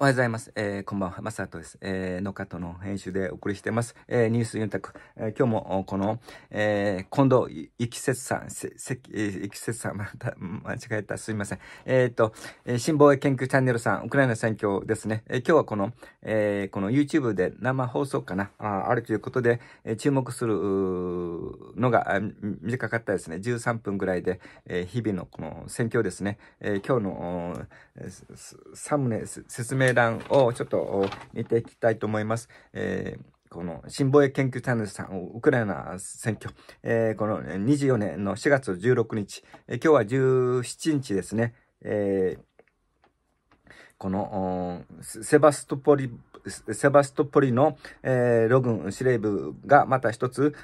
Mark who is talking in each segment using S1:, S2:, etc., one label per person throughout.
S1: おはようございます。えー、こんばんは。マサトです。えー、のかとの編集でお送りしてます。えー、ニュースユンタク。えー、今日も、この、えー、近藤いきせつさん、せ、せ、いきせつさん、また、間違えた。すみません。えっ、ー、と、えー、新防衛研究チャンネルさん、ウクライナ選挙ですね。えー、今日はこの、えー、この YouTube で生放送かな、ああるということで、えー、注目するのが短かったですね。13分ぐらいで、えー、日々のこの選挙ですね。えー、今日の、サムネ、説明明欄をちょっと見ていきたいと思います。えーこの新防衛研究チャンネルさん、ウクライナ選挙、えー、この24年の4月16日、えー、今日は17日ですね、えー、このセバストポリセバストポリの、えー、ロ軍司令部がまた一つ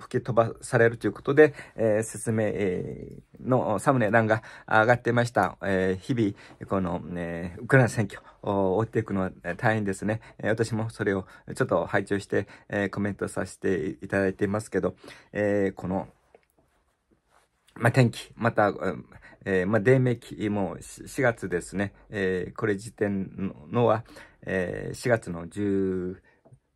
S1: 吹き飛ばされるということで、えー、説明、えー、のサムネ欄が上がってました。えー、日々、この、えー、ウクライナ選挙を追っていくのは大変ですね。私もそれをちょっと拝聴して、えー、コメントさせていただいていますけど、えー、この、まあ、天気、また、うんえー、まあ、もう4月ですね、えー、これ時点のは、えー、4月の1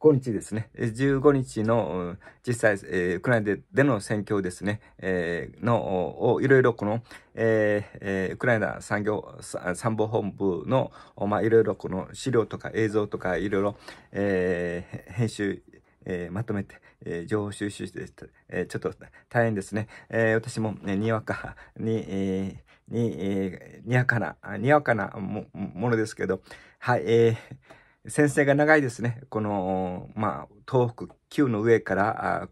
S1: 5日ですね、15日の実際、えー、ウクライナでの戦況ですね、えー、の、をいろいろこの、えーえー、ウクライナ産業参謀本部の、まあ、いろいろこの資料とか映像とかいろいろ、えー、編集えー、まとめて、えー、情報収集して、えー、ちょっと大変ですね。えー、私も、ね、にわかに、えー、に、えー、にわかな、にわかなもものですけど、はい、えー、先生が長いですね。この、まあ、東北、旧の上から、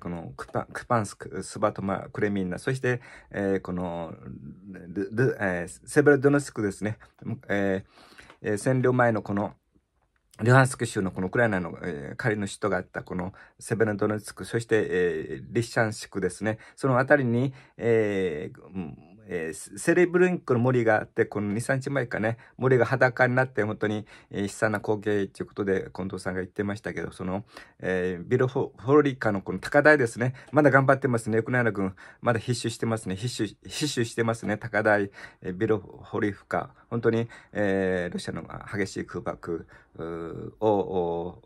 S1: このクパクパンスク、スバトマ、クレミンナ、そして、えー、このルル、えー、セベロドネスクですね、えー、占領前のこの、ルハンスク州のこのウクライナの、えー、仮の首都があったこのセベロドネツク、そして、えー、リシャンシクですね。そのあたりに、えー、ー、セレブルンクの森があって、この2、3日前かね、森が裸になって、本当に、えー、悲惨な光景ということで、近藤さんが言ってましたけど、その、えー、ビルフォリカのこの高台ですね、まだ頑張ってますね、ウクライナ軍、まだ必死してますね、必死、必死してますね、高台、えー、ビルフォリフカ、本当に、えー、ロシアの激しい空爆を、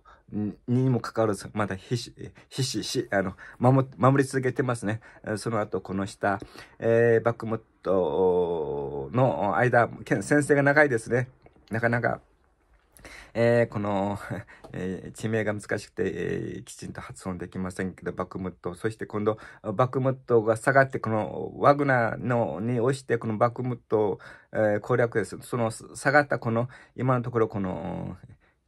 S1: にもかかわらず、まだひし、ひしし、あの、守、守り続けてますね。その後、この下、えー、バックモットの間、先生が長いですね。なかなか。えー、この、えー、地名が難しくて、えー、きちんと発音できませんけど、バクムット。そして今度、バクムットが下がって、このワグナーのに押して、このバクムットえ攻略です。その下がったこの、今のところこの、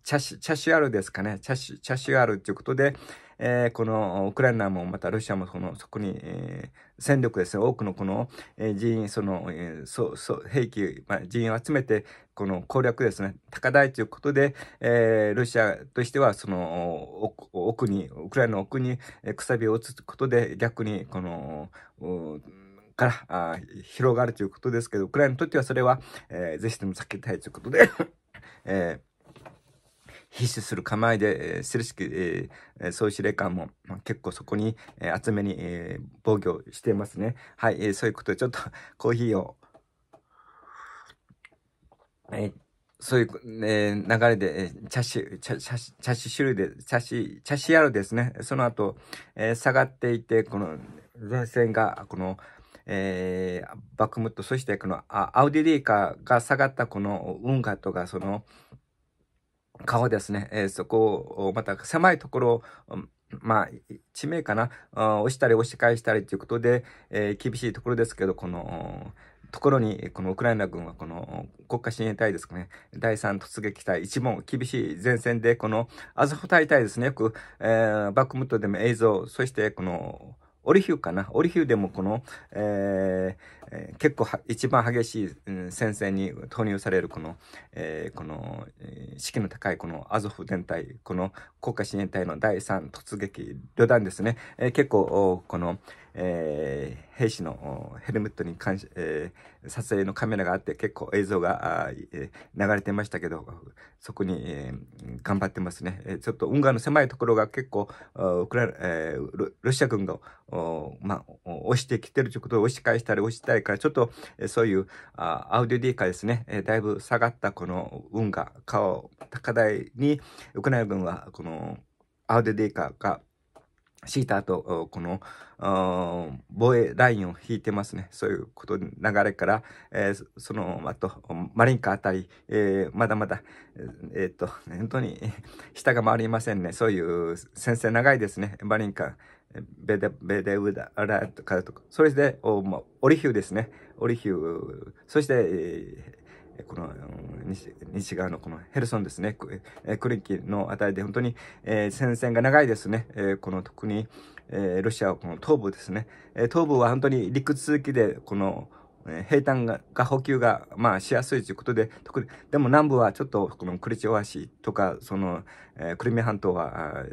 S1: チャシ、シュアルですかね。チャシ、チャシュアルということで、えー、このウクライナもまたロシアものそこに、えー、戦力ですね多くのこの、えー、人員その、えー、そそ兵器、まあ、人員を集めてこの攻略ですね高台ということで、えー、ロシアとしてはその奥にウクライナの奥にくさびを打つことで逆にこのからあ広がるということですけどウクライナにとってはそれは、えー、ぜひとも避けたいということで えー必死する構えで、えセルシキ、え総司令官も、まあ、結構そこに、えー、厚めに、えー、防御していますね。はい、えー、そういうことで、ちょっと コーヒーを、えー、そういう、えー、流れで、え師、チャシ、チャチャシ、チャシ種類で、チャシ、チャシアロですね。その後、えー、下がっていて、この前線が、この、えー、バクムット、そしてこのアウディリーカが下がったこの運河とか、その、川ですね、えー、そこをまた狭いところを、まあ、地名かな、押したり押し返したりということで、えー、厳しいところですけど、この、ところに、このウクライナ軍はこの国家親衛隊ですかね、第3突撃隊、一門、厳しい前線で、このアゾフ大隊ですね、よく、えー、バックムットでも映像、そしてこの、オリヒューかなオリヒューでもこの、えー、えー、結構一番激しい、うん、戦線に投入されるこの、えー、この、えー、士気の高いこのアゾフ連隊、この国家支援隊の第3突撃旅団ですね。えー、結構、この、えー、兵士のヘルメットに関し、えー、撮影のカメラがあって結構映像が、えー、流れてましたけど、そこに、えー、頑張ってますね。えー、ちょっと運河の狭いところが結構、ウクライナ、えー、ロシア軍が、まあ、押してきてるということを押し返したり押したりからちょっとそういうあアウディリーカですね、えだいぶ下がったこの運河、川を高台にウクライナ軍はこのアウディデーカが敷いた後、この防衛ラインを引いてますね。そういうこと流れから、えー、その後、マリンカあたり、えー、まだまだ、えー、っと、本当に下が回りませんね。そういう先生長いですね。マリンカ。ベデ、ベデウダラとかとか、それで、おまあ、オリヒューですね。オリヒュー、そして、えーこの西西側のこのヘルソンですね、クリンキのあたりで本当に、えー、戦線が長いですね、えー、この特に、えー、ロシアはこの東部ですね、え東部は本当に陸続きで、この平坦がが補給が、まあ、しやすいということで、特に、でも南部はちょっとこのクリチオワシとか、その、えクリミア半島は、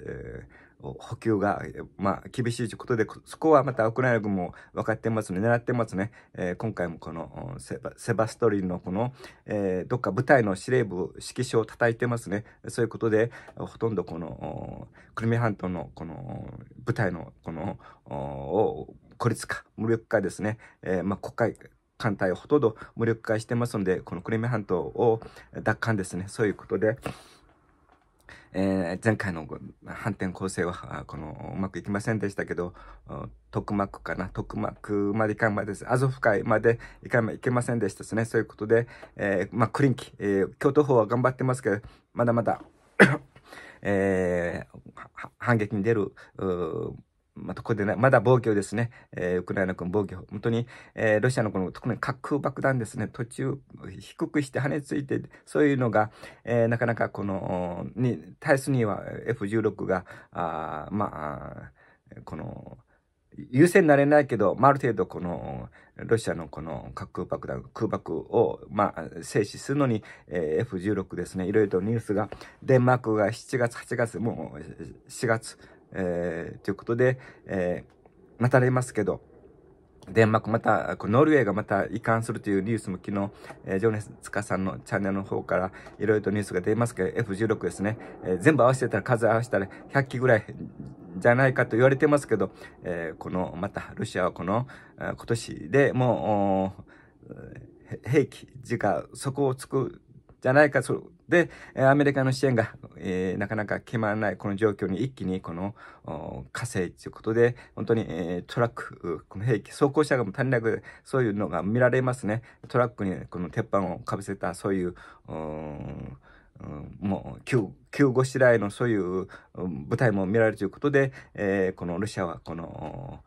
S1: 補給が、まあ、厳しいということで、そこはまたウクライナ軍も分かってますね、狙ってますね。えー、今回もこのセバセバストリンのこの、えー、どっか部隊の司令部、指揮所を叩いてますね。そういうことで、ほとんどこの、クリミア半島のこの部隊のこの、を孤立化、無力化ですね。えー、まあ、国会、艦隊をほとんど無力化してますので、このクリミア半島を奪還ですね。そういうことで、えー、前回の反転攻勢は、この、うまくいきませんでしたけど、特膜かな、特膜までいかんまです。アゾフ海までいかんいけませんでしたですね。そういうことで、えー、まあ、クリンキ、えー、京都方は頑張ってますけど、まだまだ えー、反撃に出る、まここでね、まだ防御ですね。えー、ウクライナ軍防御。本当に、えー、ロシアのこの、特に核空爆弾ですね、途中低くして跳ねついて、そういうのが、えー、なかなかこの、に、対するには F16 が、あまあ、この、優勢になれないけど、まあ、ある程度この、ロシアのこの核空爆弾、空爆を、まあ、制止するのに、えー、F16 ですね、いろいろとニュースが、デンマークが7月、8月、もう4月、えー、ということで、えー、またありますけど、デンマークまた、ノルウェーがまた移管するというニュースも昨日、えー、ジョネスツカさんのチャンネルの方からいろいろとニュースが出ますけど、F16 ですね、えー、全部合わせてたら数合わせたら100機ぐらいじゃないかと言われてますけど、えー、この、また、ロシアはこの、今年でもう、兵器、時価、そこをつく、じゃないか、そで、アメリカの支援が、えー、なかなか決まらない、この状況に一気にこの火星ということで、本当に、えー、トラック、この兵器、装甲車が足りなく、そういうのが見られますね。トラックにこの鉄板をかぶせた、そういう、もう旧旧しらラのそういう部隊も見られるということで、えー、このロシアはこの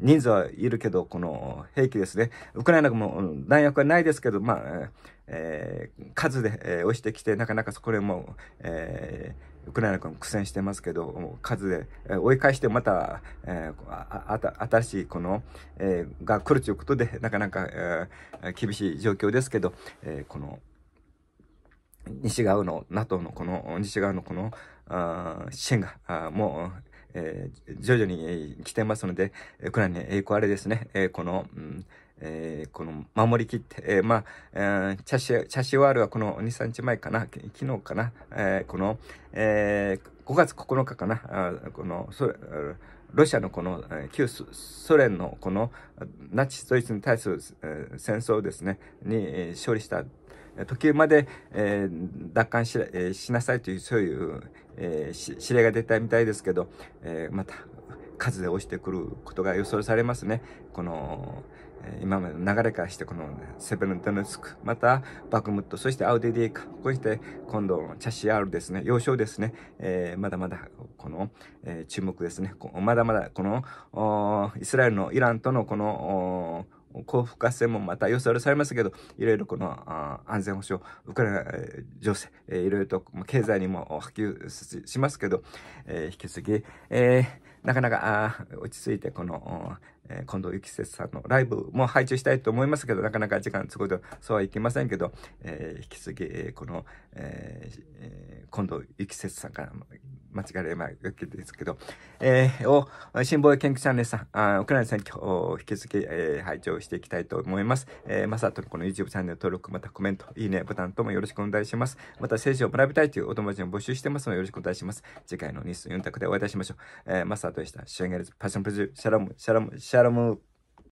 S1: 人数はいるけど、この兵器ですね。ウクライナも弾薬はないですけど、まあ、えー、数で、えー、押してきて、なかなかそこでも、えー、ウクライナ軍苦戦してますけど、数で、えー、追い返してまた、えー、新しいこの、えー、が来るということで、なかなか、えー、厳しい状況ですけど、えー、この、西側の NATO のこの、西側のこの、あ支援が、あもう、えー、徐々に、え来てますので、えー、これはね、栄光あれですね、えこの、うんえー、この守りきって、えー、まあ、えー、チャシ、チャシワールはこの2、3日前かな、昨日かな、えー、この、えー、5月9日かな、あこの、そロシアのこの旧ソ連のこのナチスドイツに対する戦争ですね、に勝利した時計まで、えー、奪還し,、えー、しなさいという、そういう、えー、指令が出たみたいですけど、えー、また、数で落ちてくることが予想されますね。この、今までの流れからして、このセベロドネツク、またバクムット、そしてアウディディーカ、こうして今度のチャシアールですね、要衝ですね、えー、まだまだこの、えー、注目ですね、まだまだこのイスラエルのイランとのこの幸福活戦もまた予想されましたけど、いろいろこの安全保障、ウクライナ情勢、いろいろと経済にも波及しますけど、えー、引き続き、えーなかなかあ落ち着いてこの、えー、近藤幸節さんのライブも配置したいと思いますけど、なかなか時間都合でそうはいきませんけど、えー、引き続き、えこの、えーえ近藤幸節さんから間違えないわけですけど、えー、新防研究チャンネルさん、あウクライナ選挙を引き続き、えー、配置をしていきたいと思います。えー、まさとのこの YouTube チャンネル登録、またコメント、いいねボタンともよろしくお願いします。また政治を学びたいというお友達も募集してますのでよろしくお願いします。次回のニュース4択でお会いいたしましょう。えー、まさとした。シュンゲルズ、パッションプジュ、シャラム、シャラム、シャラム。